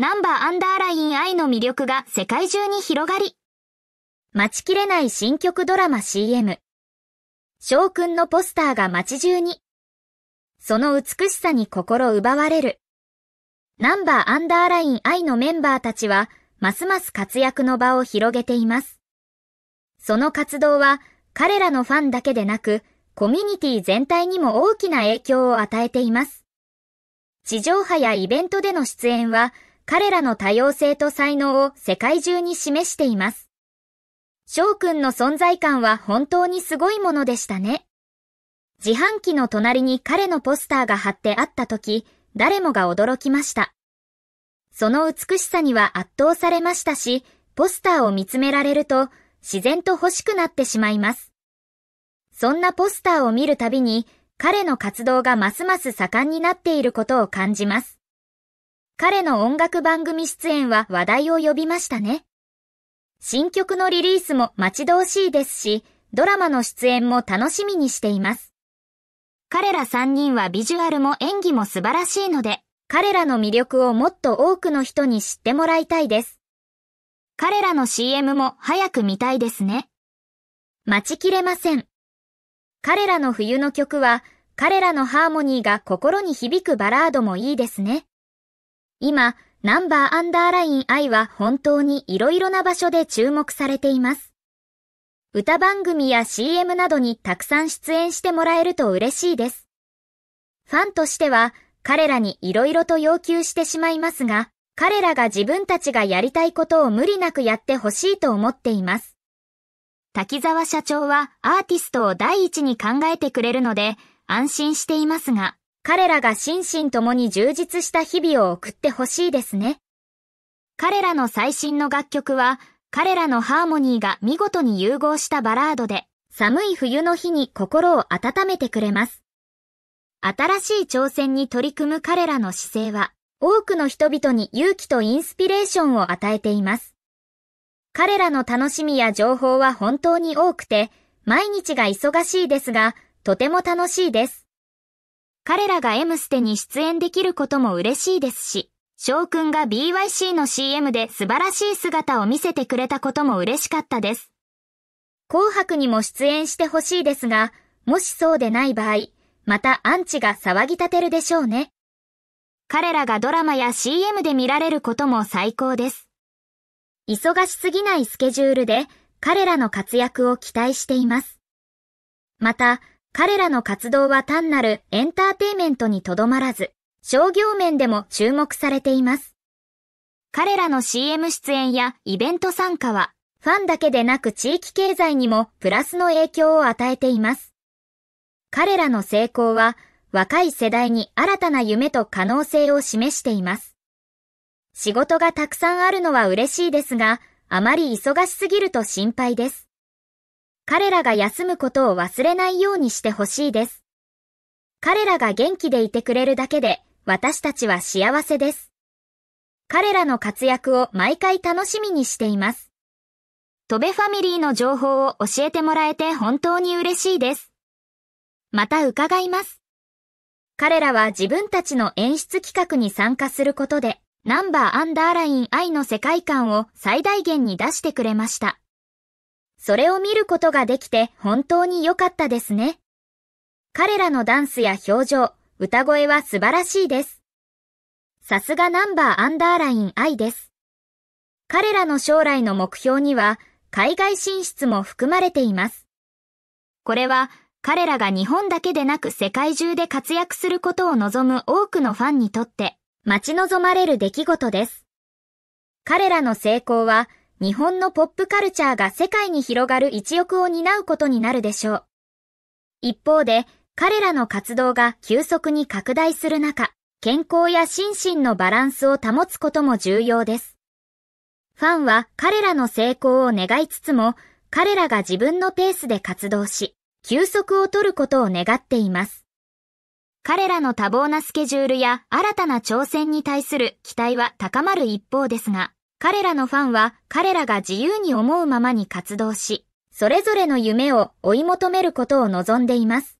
ナンバーアンダーライン I の魅力が世界中に広がり。待ちきれない新曲ドラマ CM。翔くんのポスターが街中に。その美しさに心奪われる。ナンバーアンダーライン I のメンバーたちは、ますます活躍の場を広げています。その活動は、彼らのファンだけでなく、コミュニティ全体にも大きな影響を与えています。地上波やイベントでの出演は、彼らの多様性と才能を世界中に示しています。翔くんの存在感は本当にすごいものでしたね。自販機の隣に彼のポスターが貼ってあった時、誰もが驚きました。その美しさには圧倒されましたし、ポスターを見つめられると、自然と欲しくなってしまいます。そんなポスターを見るたびに、彼の活動がますます盛んになっていることを感じます。彼の音楽番組出演は話題を呼びましたね。新曲のリリースも待ち遠しいですし、ドラマの出演も楽しみにしています。彼ら3人はビジュアルも演技も素晴らしいので、彼らの魅力をもっと多くの人に知ってもらいたいです。彼らの CM も早く見たいですね。待ちきれません。彼らの冬の曲は、彼らのハーモニーが心に響くバラードもいいですね。今、ナンバーアンダーライン I は本当に色々な場所で注目されています。歌番組や CM などにたくさん出演してもらえると嬉しいです。ファンとしては彼らに色々と要求してしまいますが、彼らが自分たちがやりたいことを無理なくやってほしいと思っています。滝沢社長はアーティストを第一に考えてくれるので安心していますが、彼らが心身ともに充実した日々を送ってほしいですね。彼らの最新の楽曲は、彼らのハーモニーが見事に融合したバラードで、寒い冬の日に心を温めてくれます。新しい挑戦に取り組む彼らの姿勢は、多くの人々に勇気とインスピレーションを与えています。彼らの楽しみや情報は本当に多くて、毎日が忙しいですが、とても楽しいです。彼らが M ステに出演できることも嬉しいですし、翔くんが BYC の CM で素晴らしい姿を見せてくれたことも嬉しかったです。紅白にも出演してほしいですが、もしそうでない場合、またアンチが騒ぎ立てるでしょうね。彼らがドラマや CM で見られることも最高です。忙しすぎないスケジュールで彼らの活躍を期待しています。また、彼らの活動は単なるエンターテイメントにとどまらず、商業面でも注目されています。彼らの CM 出演やイベント参加は、ファンだけでなく地域経済にもプラスの影響を与えています。彼らの成功は、若い世代に新たな夢と可能性を示しています。仕事がたくさんあるのは嬉しいですが、あまり忙しすぎると心配です。彼らが休むことを忘れないようにしてほしいです。彼らが元気でいてくれるだけで、私たちは幸せです。彼らの活躍を毎回楽しみにしています。戸部ファミリーの情報を教えてもらえて本当に嬉しいです。また伺います。彼らは自分たちの演出企画に参加することで、ナンバーアンダーライン愛の世界観を最大限に出してくれました。それを見ることができて本当に良かったですね。彼らのダンスや表情、歌声は素晴らしいです。さすがナンバーアンダーライン I です。彼らの将来の目標には海外進出も含まれています。これは彼らが日本だけでなく世界中で活躍することを望む多くのファンにとって待ち望まれる出来事です。彼らの成功は日本のポップカルチャーが世界に広がる一翼を担うことになるでしょう。一方で、彼らの活動が急速に拡大する中、健康や心身のバランスを保つことも重要です。ファンは彼らの成功を願いつつも、彼らが自分のペースで活動し、休息を取ることを願っています。彼らの多忙なスケジュールや新たな挑戦に対する期待は高まる一方ですが、彼らのファンは彼らが自由に思うままに活動し、それぞれの夢を追い求めることを望んでいます。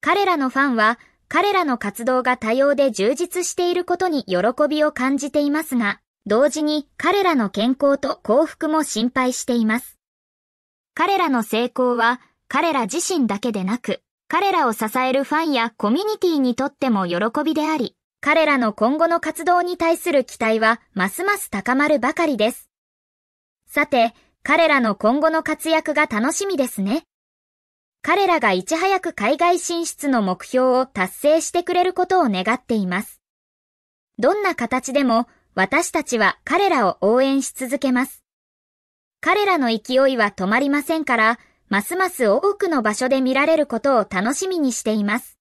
彼らのファンは彼らの活動が多様で充実していることに喜びを感じていますが、同時に彼らの健康と幸福も心配しています。彼らの成功は彼ら自身だけでなく、彼らを支えるファンやコミュニティにとっても喜びであり、彼らの今後の活動に対する期待はますます高まるばかりです。さて、彼らの今後の活躍が楽しみですね。彼らがいち早く海外進出の目標を達成してくれることを願っています。どんな形でも私たちは彼らを応援し続けます。彼らの勢いは止まりませんから、ますます多くの場所で見られることを楽しみにしています。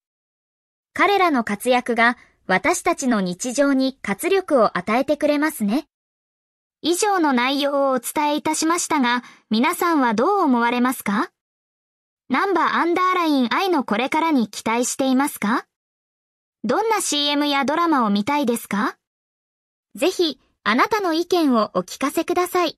彼らの活躍が私たちの日常に活力を与えてくれますね。以上の内容をお伝えいたしましたが、皆さんはどう思われますかナンバアンダーライン愛のこれからに期待していますかどんな CM やドラマを見たいですかぜひ、あなたの意見をお聞かせください。